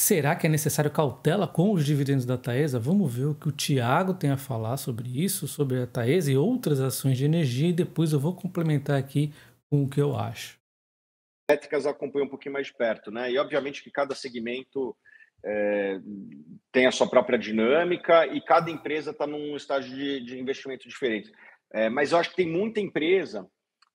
Será que é necessário cautela com os dividendos da Taesa? Vamos ver o que o Tiago tem a falar sobre isso, sobre a Taesa e outras ações de energia, e depois eu vou complementar aqui com o que eu acho. Elétricas acompanham um pouquinho mais perto, né? E obviamente que cada segmento é, tem a sua própria dinâmica e cada empresa está num estágio de, de investimento diferente. É, mas eu acho que tem muita empresa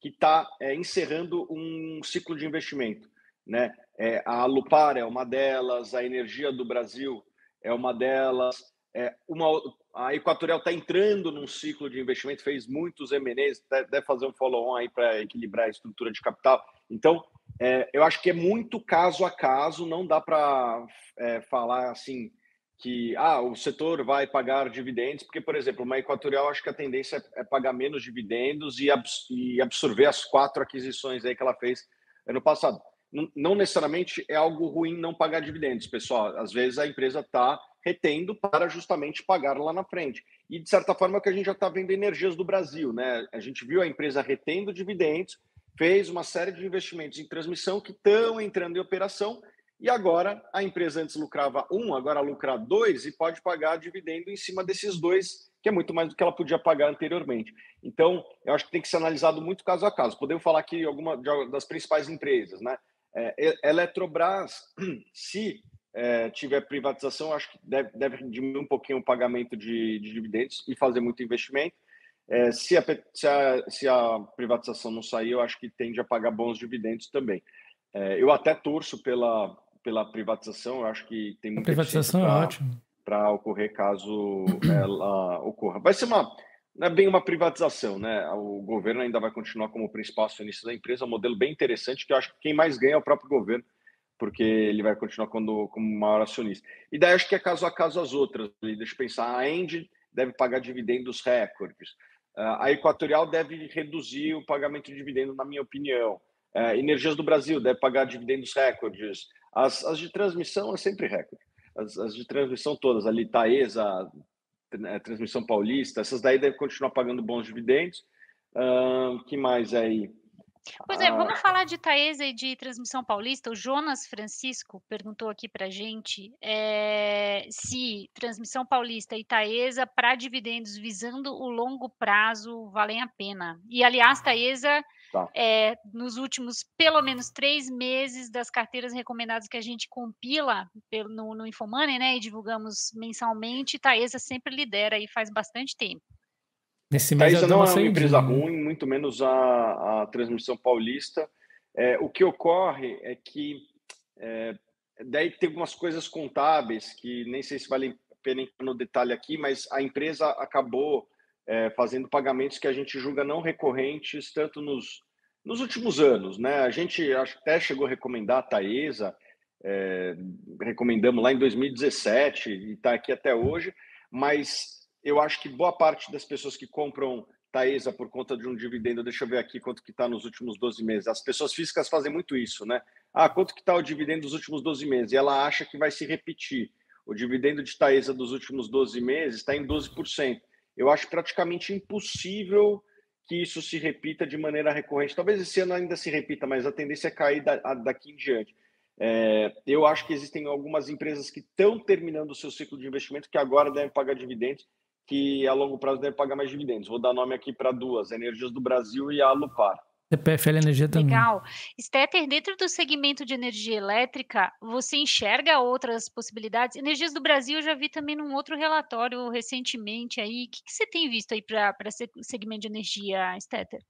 que está é, encerrando um ciclo de investimento. Né? É, a Alupar é uma delas, a Energia do Brasil é uma delas, é, uma, a Equatorial está entrando num ciclo de investimento, fez muitos MNEs deve fazer um follow-on aí para equilibrar a estrutura de capital. Então, é, eu acho que é muito caso a caso, não dá para é, falar assim que ah, o setor vai pagar dividendos, porque, por exemplo, uma Equatorial, acho que a tendência é, é pagar menos dividendos e, absorver as quatro aquisições aí que ela fez ano passado não necessariamente é algo ruim não pagar dividendos, pessoal. Às vezes a empresa está retendo para justamente pagar lá na frente. E, de certa forma, é que a gente já está vendo energias do Brasil, né? A gente viu a empresa retendo dividendos, fez uma série de investimentos em transmissão que estão entrando em operação e agora a empresa antes lucrava um, agora lucra dois e pode pagar dividendo em cima desses dois, que é muito mais do que ela podia pagar anteriormente. Então, eu acho que tem que ser analisado muito caso a caso. Podemos falar aqui alguma das principais empresas, né? É, Eletrobras, se é, tiver privatização, acho que deve, deve diminuir um pouquinho o pagamento de, de dividendos e fazer muito investimento. É, se, a, se, a, se, a, privatização não sair, eu acho que tende a pagar bons dividendos também. É, eu até torço pela, pela privatização, eu acho que tem muita privatização é pra, é ótimo para ocorrer caso ela ocorra. Vai ser uma não é bem uma privatização, né? O governo ainda vai continuar como principal acionista da empresa, um modelo bem interessante que eu acho que quem mais ganha é o próprio governo, porque ele vai continuar quando, como maior acionista. E daí acho que é caso a caso as outras. Né? Deixa eu pensar, a Engie deve pagar dividendos recordes. Ah, a Equatorial deve reduzir o pagamento de dividendo, na minha opinião. A é, Energias do Brasil deve pagar dividendos recordes. As, as de transmissão é sempre recorde. As, as de transmissão todas, ali, Taesa, né, a transmissão paulista, essas daí devem continuar pagando bons dividendos. Uh, que mais aí? Pois é, ah. vamos falar de Taesa e de transmissão paulista. O Jonas Francisco perguntou aqui para a gente é, se transmissão paulista e Taesa para dividendos visando o longo prazo valem a pena. E aliás, Taesa tá. é, nos últimos pelo menos três meses das carteiras recomendadas que a gente compila no, no Infomoney, né, e divulgamos mensalmente, Taesa sempre lidera e faz bastante tempo. Nesse tá, mês Taísa não é uma empresa né? ruim, muito menos a, a transmissão paulista. É, o que ocorre é que é, daí tem algumas coisas contábeis que nem sei se vale a pena entrar no detalhe aqui, mas a empresa acabou é, fazendo pagamentos que a gente julga não recorrentes, tanto nos, nos últimos anos. Né? A gente até chegou a recomendar a Taesa, é, recomendamos lá em 2017 e está aqui até hoje, mas eu acho que boa parte das pessoas que compram Taesa por conta de um dividendo, deixa eu ver aqui quanto que está nos últimos 12 meses. As pessoas físicas fazem muito isso, né? Ah, quanto que está o dividendo dos últimos 12 meses? E ela acha que vai se repetir. O dividendo de Taesa dos últimos 12 meses está em 12%. Eu acho praticamente impossível que isso se repita de maneira recorrente. Talvez esse ano ainda se repita, mas a tendência é cair daqui em diante. É, eu acho que existem algumas empresas que estão terminando o seu ciclo de investimento que agora devem pagar dividendos que a longo prazo deve pagar mais dividendos. Vou dar nome aqui para duas, Energias do Brasil e a Alupar. CPFL Energia também. Legal. Steter, dentro do segmento de energia elétrica, você enxerga outras possibilidades? Energias do Brasil eu já vi também num outro relatório recentemente aí. O que, que você tem visto aí para o segmento de energia, Steter?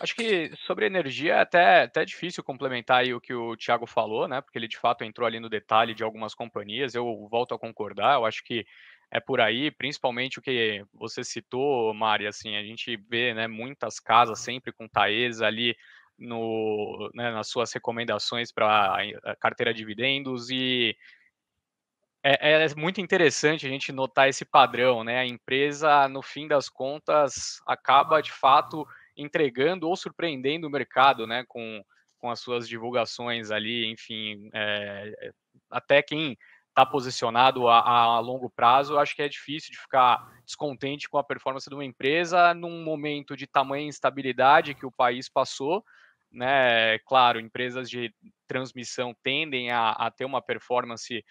Acho que sobre energia é até, até difícil complementar o que o Thiago falou, né? Porque ele de fato entrou ali no detalhe de algumas companhias. Eu volto a concordar, eu acho que é por aí, principalmente o que você citou, Mari, assim, a gente vê, né, muitas casas sempre com Taesa ali no, né, nas suas recomendações para a eh, carteira de dividendos e é, é, muito interessante a gente notar esse padrão, né? A empresa, no fim das contas, acaba de fato entregando ou surpreendendo o mercado, né? Com, com as suas divulgações ali, enfim, é, até quem está posicionado a, a, longo prazo, acho que é difícil de ficar descontente com a performance de uma empresa num momento de tamanha instabilidade que o país passou. Né? Claro, empresas de transmissão tendem a, a ter uma performance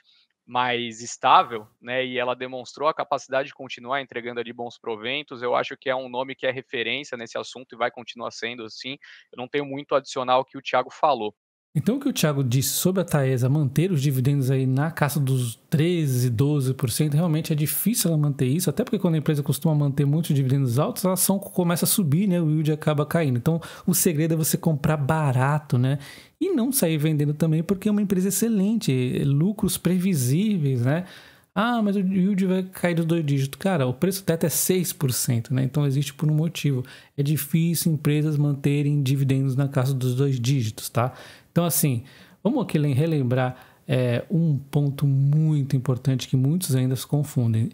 mais estável, né? E ela demonstrou a capacidade de continuar entregando ali bons proventos. Eu acho que é um nome que é referência nesse assunto e vai continuar sendo assim. Eu não tenho muito adicional que o Thiago falou. Então, o que o Thiago disse sobre a Taesa manter os dividendos aí na caça dos 13, 12%, realmente é difícil ela manter isso, até porque quando a empresa costuma manter muitos dividendos altos, a ação começa a subir, né? O yield acaba caindo. Então, o segredo é você comprar barato, né? E não sair vendendo também, porque é uma empresa excelente, lucros previsíveis, né? Ah, mas o yield vai cair dos dois dígitos. Cara, o preço teto é 6%, né? Então existe por um motivo. É difícil empresas manterem dividendos na casa dos dois dígitos, tá? Então, assim, vamos aqui relembrar é, um ponto muito importante que muitos ainda se confundem.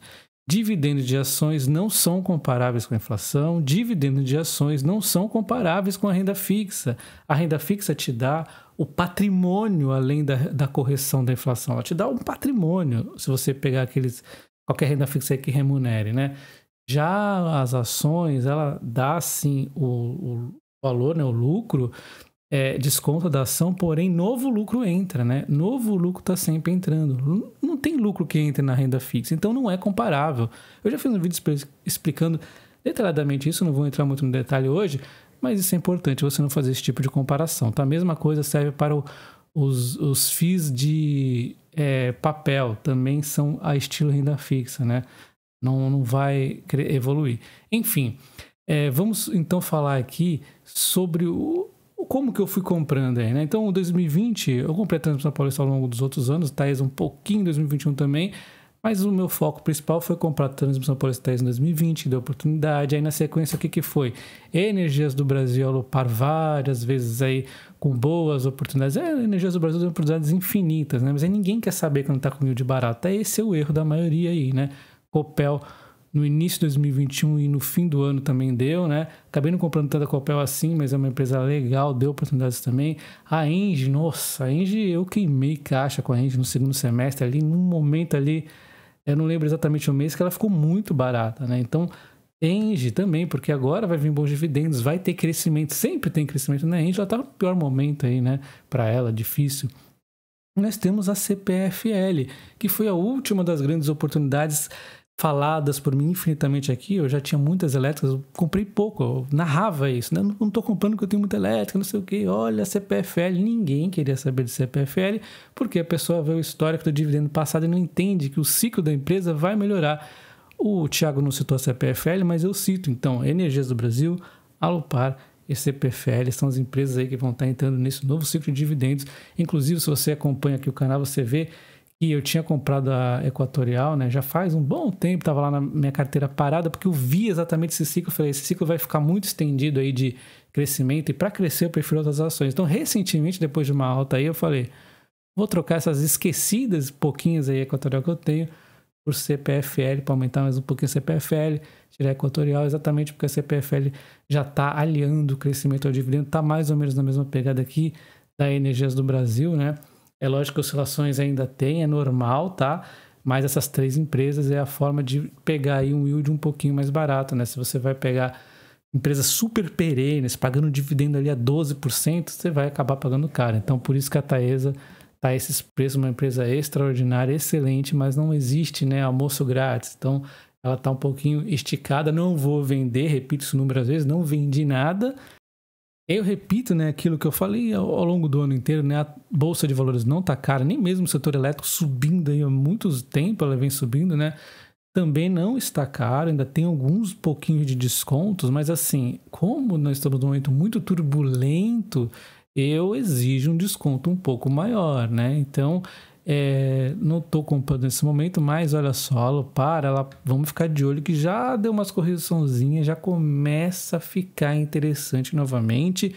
Dividendos de ações não são comparáveis com a inflação, dividendos de ações não são comparáveis com a renda fixa. A renda fixa te dá o patrimônio além da, da correção da inflação, ela te dá um patrimônio, se você pegar aqueles qualquer renda fixa que remunere, né? Já as ações, ela dá sim o, o valor, né, o lucro, é, da ação, porém novo lucro entra, né? Novo lucro está sempre entrando. Não tem lucro que entre na renda fixa, então não é comparável. Eu já fiz um vídeo explicando detalhadamente isso, não vou entrar muito no detalhe hoje, mas isso é importante você não fazer esse tipo de comparação. Tá? A mesma coisa serve para o, os, os FIIs de é, papel, também são a estilo renda fixa, né? Não, não vai evoluir. Enfim, é, vamos então falar aqui sobre o, como que eu fui comprando aí, né? Então, 2020, eu comprei a Transmissão Paulista ao longo dos outros anos, Thaís um pouquinho em 2021 também, mas o meu foco principal foi comprar a Transmissão Paulista Thaís em 2020, deu oportunidade. Aí, na sequência, o que, que foi? Energias do Brasil alopar várias vezes aí com boas oportunidades. É, Energias do Brasil tem oportunidades infinitas, né? Mas aí ninguém quer saber quando tá com mil de barato. É esse é o erro da maioria aí, né? Copel no início de 2021 e no fim do ano também deu, né? Acabei não comprando tanta Copel assim, mas é uma empresa legal, deu oportunidades também. A Engie, nossa, a Engie, eu queimei caixa com a Engie no segundo semestre ali, num momento ali, eu não lembro exatamente o mês, que ela ficou muito barata, né? Então, Engie também, porque agora vai vir bons dividendos, vai ter crescimento, sempre tem crescimento na né? A Engie, ela tá no pior momento aí, né? Para ela, difícil nós temos a CPFL, que foi a última das grandes oportunidades faladas por mim infinitamente aqui, eu já tinha muitas elétricas, eu comprei pouco, eu narrava isso, né? não estou comprando porque eu tenho muita elétrica, não sei o quê. Olha, CPFL, ninguém queria saber de CPFL, porque a pessoa vê o histórico do dividendo passado e não entende que o ciclo da empresa vai melhorar. O Thiago não citou a CPFL, mas eu cito, então, Energias do Brasil, Alupar e CPFL são as empresas aí que vão estar entrando nesse novo ciclo de dividendos. Inclusive, se você acompanha aqui o canal, você vê e eu tinha comprado a Equatorial, né? Já faz um bom tempo, tava lá na minha carteira parada, porque eu vi exatamente esse ciclo. Falei, esse ciclo vai ficar muito estendido aí de crescimento, e para crescer eu prefiro outras ações. Então, recentemente, depois de uma alta aí, eu falei, vou trocar essas esquecidas pouquinhas aí Equatorial que eu tenho por CPFL, para aumentar mais um pouquinho a CPFL, tirar a Equatorial, exatamente porque a CPFL já está aliando o crescimento ao dividendo, está mais ou menos na mesma pegada aqui da Energias do Brasil, né? É lógico que oscilações ainda tem, é normal, tá? Mas essas três empresas é a forma de pegar aí um yield um pouquinho mais barato, né? Se você vai pegar empresas super perenes, pagando dividendo ali a 12%, você vai acabar pagando caro. Então, por isso que a Taesa tá esses preços, uma empresa extraordinária, excelente, mas não existe, né, almoço grátis. Então, ela tá um pouquinho esticada, não vou vender, repito isso inúmeras vezes, não vendi nada, eu repito, né, aquilo que eu falei ao, longo do ano inteiro, né, a bolsa de valores não está cara, nem mesmo o setor elétrico subindo aí há muito tempo, ela vem subindo, né? Também não está cara, ainda tem alguns pouquinhos de descontos, mas assim, como nós estamos num momento muito turbulento, eu exijo um desconto um pouco maior, né? Então, é, não estou comprando nesse momento, mas olha só, para, ela, vamos ficar de olho que já deu umas correçãozinhas, já começa a ficar interessante novamente.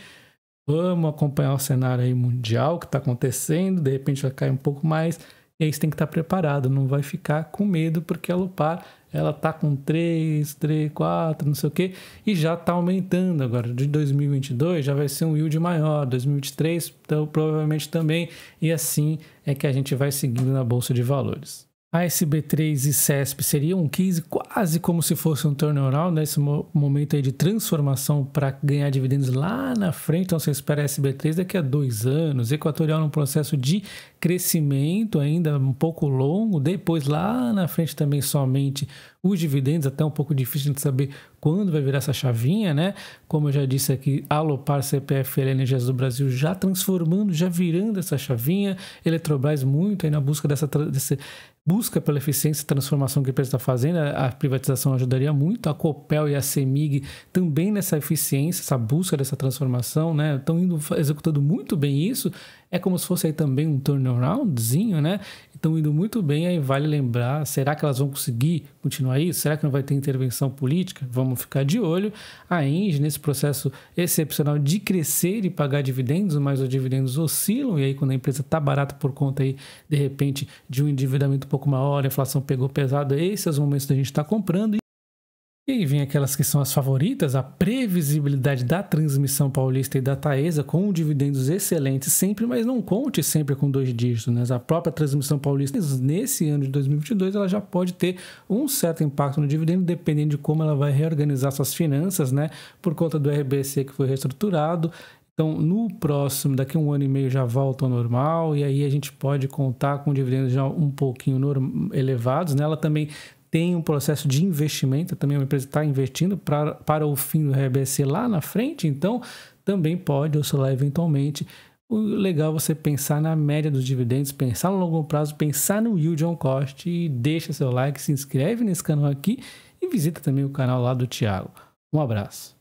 Vamos acompanhar o cenário aí mundial que está acontecendo, de repente vai cair um pouco mais e aí você tem que estar tá preparado, não vai ficar com medo porque a Lupar, ela tá com 3, 3, 4, não sei o quê, e já tá aumentando agora. De 2022 já vai ser um yield maior, 2023 então, provavelmente também, e assim é que a gente vai seguindo na bolsa de valores. ASB3 e CESP seriam um case quase como se fosse um turnaround, nesse né? momento aí de transformação para ganhar dividendos lá na frente. Então você espera SB3 daqui a dois anos. Equatorial num processo de crescimento ainda um pouco longo. Depois lá na frente também somente os dividendos, até um pouco difícil de saber quando vai virar essa chavinha, né? Como eu já disse aqui, Alopar, CPFL Energias do Brasil já transformando, já virando essa chavinha. Eletrobras muito aí na busca dessa, desse busca pela eficiência e transformação que a empresa está fazendo, a privatização ajudaria muito, a Copel e a CEMIG também nessa eficiência, essa busca dessa transformação, né? Estão indo, executando muito bem isso é como se fosse aí também um turnaroundzinho, né? Estão indo muito bem, aí vale lembrar, será que elas vão conseguir continuar isso? Será que não vai ter intervenção política? Vamos ficar de olho. A Inge nesse processo excepcional de crescer e pagar dividendos, mas os dividendos oscilam, e aí quando a empresa está barata por conta aí, de repente, de um endividamento um pouco maior, a inflação pegou pesado, esses são os momentos da gente estar tá comprando. E aí vem aquelas que são as favoritas, a previsibilidade da transmissão paulista e da Taesa, com dividendos excelentes sempre, mas não conte sempre com dois dígitos. Né? A própria transmissão paulista, nesse ano de 2022, ela já pode ter um certo impacto no dividendo, dependendo de como ela vai reorganizar suas finanças, né? por conta do RBC que foi reestruturado. Então, no próximo, daqui a um ano e meio já volta ao normal, e aí a gente pode contar com dividendos já um pouquinho elevados. Né? Ela também tem um processo de investimento, também é a empresa está investindo pra, para o fim do RBC lá na frente, então também pode oscilar eventualmente. O legal é você pensar na média dos dividendos, pensar no longo prazo, pensar no yield on cost e deixa seu like, se inscreve nesse canal aqui e visita também o canal lá do Thiago. Um abraço.